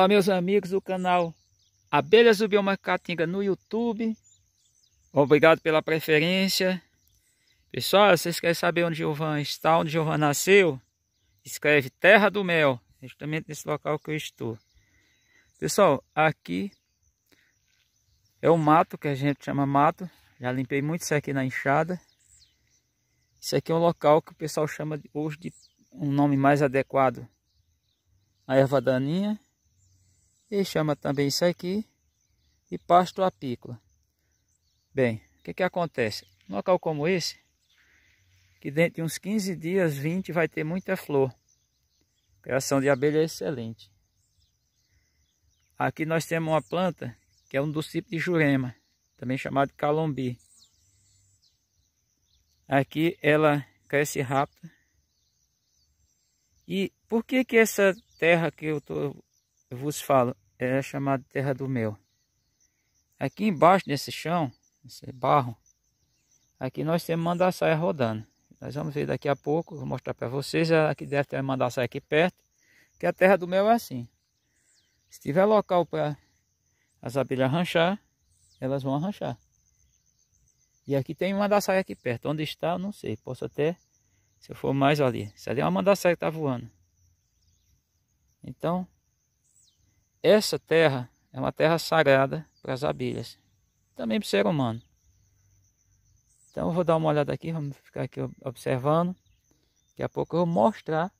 Olá meus amigos do canal Abelhas do Bioma Caatinga no YouTube. Obrigado pela preferência. Pessoal, vocês querem saber onde Giovan está, onde Giovan nasceu? Escreve Terra do Mel, justamente nesse local que eu estou. Pessoal, aqui é o mato, que a gente chama mato. Já limpei muito isso aqui na enxada. Isso aqui é um local que o pessoal chama hoje de um nome mais adequado. A erva daninha e chama também isso aqui de pasto apícola. Bem, o que, que acontece? Um local como esse, que dentro de uns 15 dias, 20, vai ter muita flor. A criação de abelha é excelente. Aqui nós temos uma planta que é um dos tipos de jurema, também chamado calombi. Aqui ela cresce rápido. E por que que essa terra que eu estou eu vos falo, é chamada Terra do Mel. Aqui embaixo desse chão, esse barro, aqui nós temos mandassaia rodando. Nós vamos ver daqui a pouco, vou mostrar para vocês, aqui deve ter mandassaia aqui perto, que a Terra do Mel é assim. Se tiver local para as abelhas arranchar, elas vão arranchar. E aqui tem uma mandaçaia aqui perto. Onde está, não sei. Posso até, se eu for mais ali. Isso ali é uma mandaçaia que está voando. Então, essa terra é uma terra sagrada para as abelhas, também para o ser humano. Então eu vou dar uma olhada aqui, vamos ficar aqui observando. Daqui a pouco eu vou mostrar.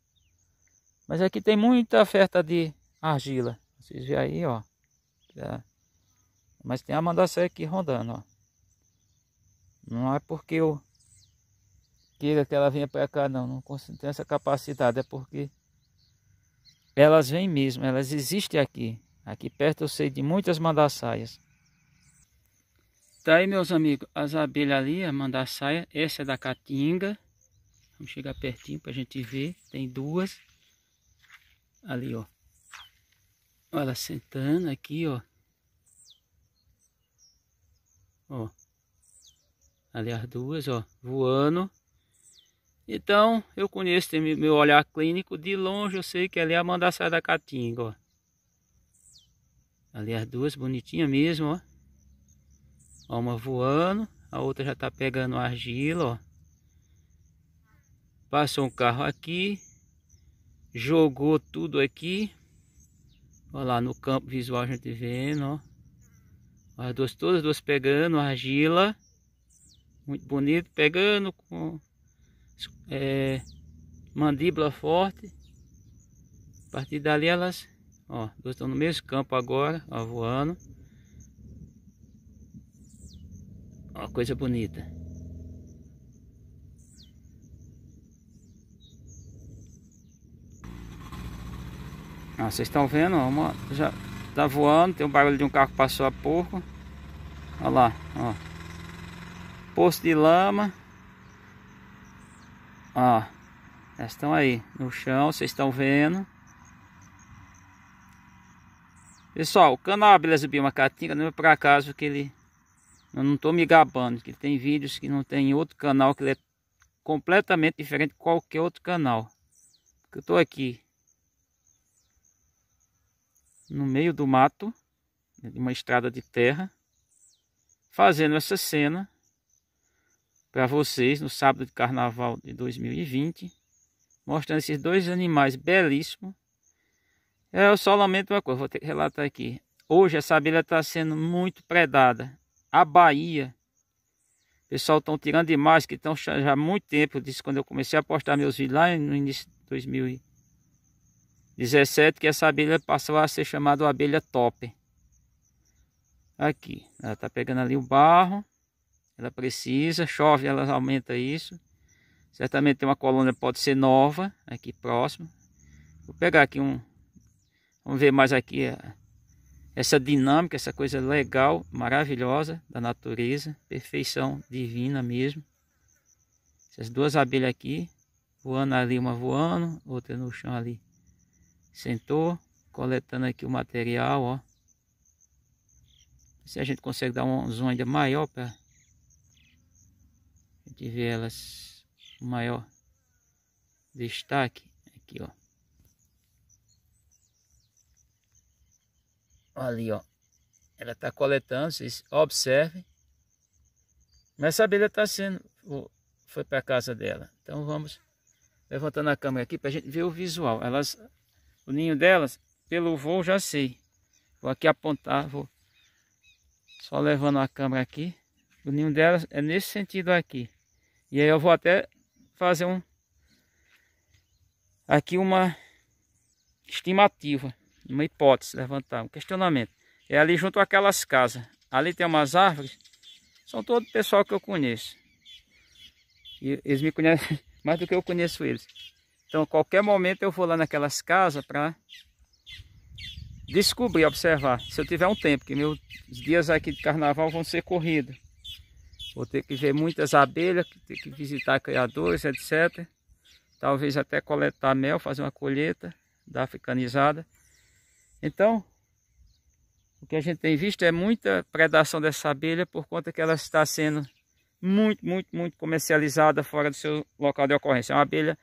Mas aqui tem muita oferta de argila. Vocês veem aí, ó. Mas tem a mandacé aqui rondando, ó. Não é porque eu queira que ela venha para cá, não. Não tem essa capacidade. É porque elas vêm mesmo, elas existem aqui. Aqui perto eu sei de muitas mandaçaias. Tá aí, meus amigos, as abelhas ali, a mandaçaia, essa é da caatinga. Vamos chegar pertinho para a gente ver. Tem duas. Ali, ó. Olha ela sentando aqui, ó. Ó. Ali as duas, ó. Voando. Então, eu conheço meu olhar clínico, de longe eu sei que ali é a mandaçá da caatinga, ó. Ali as duas bonitinhas mesmo, ó. ó. Uma voando, a outra já tá pegando argila, ó. Passou um carro aqui, jogou tudo aqui. Olha lá, no campo visual a gente vendo, ó. As duas, todas as duas pegando argila. Muito bonito, pegando com é, mandíbula forte. A partir dali elas, ó, estão no mesmo campo agora, ó, voando. Ó, coisa bonita. Ah, vocês estão vendo, ó, uma, já está voando, tem um barulho de um carro que passou há pouco. Olha lá, ó. Poço de lama. Ó, elas estão aí no chão, vocês estão vendo. Pessoal, o canal Beleza Bioma Caatinga não é por acaso que ele... Eu não estou me gabando, que tem vídeos que não tem outro canal, que ele é completamente diferente de qualquer outro canal. eu estou aqui no meio do mato, né, de uma estrada de terra, fazendo essa cena para vocês no sábado de carnaval de 2020, mostrando esses dois animais belíssimos. É, eu só lamento uma coisa, vou ter que relatar aqui. Hoje essa abelha está sendo muito predada. A Bahia, o pessoal estão tirando demais, que estão já há muito tempo, eu disse quando eu comecei a postar meus vídeos lá no início de 2017, que essa abelha passou a ser chamada abelha top. Aqui, ela está pegando ali o barro. Ela precisa, chove, ela aumenta isso. Certamente tem uma colônia, pode ser nova, aqui próximo. Vou pegar aqui um... Vamos ver mais aqui é, essa dinâmica, essa coisa legal, maravilhosa da natureza. Perfeição divina mesmo. Essas duas abelhas aqui, voando ali, uma voando, outra no chão ali. Sentou, coletando aqui o material, ó. Se a gente consegue dar um zoom ainda maior para tive elas maior destaque aqui, ó. Ali, ó. Ela está coletando, vocês observem. Mas essa abelha está sendo, foi para a casa dela. Então vamos levantando a câmera aqui para a gente ver o visual. Elas, o ninho delas, pelo voo já sei. Vou aqui apontar, vou só levando a câmera aqui. O ninho delas é nesse sentido aqui. E aí eu vou até fazer um aqui uma estimativa, uma hipótese, levantar um questionamento. É ali junto àquelas casas. Ali tem umas árvores, são todo o pessoal que eu conheço. E eles me conhecem mais do que eu conheço eles. Então, qualquer momento eu vou lá naquelas casas para descobrir, observar. Se eu tiver um tempo, que meus dias aqui de carnaval vão ser corridos. Vou ter que ver muitas abelhas, ter que visitar criadores, etc. Talvez até coletar mel, fazer uma colheita da africanizada. Então, o que a gente tem visto é muita predação dessa abelha por conta que ela está sendo muito, muito, muito comercializada fora do seu local de ocorrência. É uma abelha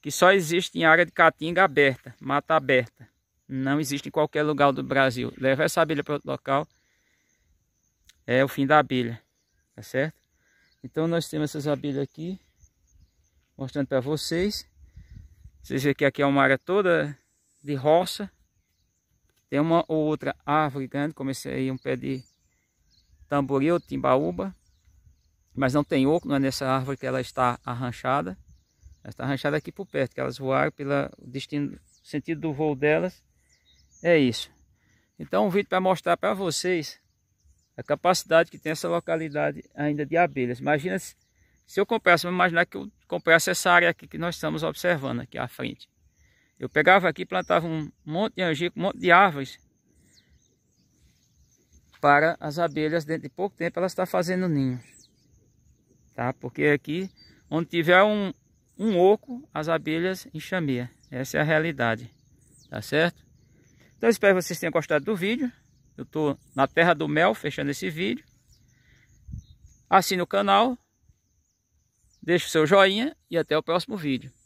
que só existe em área de caatinga aberta, mata aberta. Não existe em qualquer lugar do Brasil. levar essa abelha para outro local, é o fim da abelha tá certo? Então nós temos essas abelhas aqui, mostrando para vocês. Vocês veem que aqui é uma área toda de roça. Tem uma ou outra árvore grande, como esse aí, um pé de tamboril, timbaúba. Mas não tem oco, não é nessa árvore que ela está arranchada. Ela está arranchada aqui por perto, que elas voaram pelo destino, sentido do voo delas. É isso. Então, um vídeo para mostrar para vocês a capacidade que tem essa localidade ainda de abelhas. Imagina se, se eu comprasse, vamos imaginar que eu comprasse essa área aqui que nós estamos observando aqui à frente. Eu pegava aqui, plantava um monte de angico, um monte de árvores para as abelhas, dentro de pouco tempo elas estão tá fazendo ninhos. Tá? Porque aqui, onde tiver um, um oco, as abelhas enxameiam. Essa é a realidade, tá certo? Então espero que vocês tenham gostado do vídeo. Eu estou na Terra do Mel, fechando esse vídeo. Assine o canal, deixe o seu joinha e até o próximo vídeo.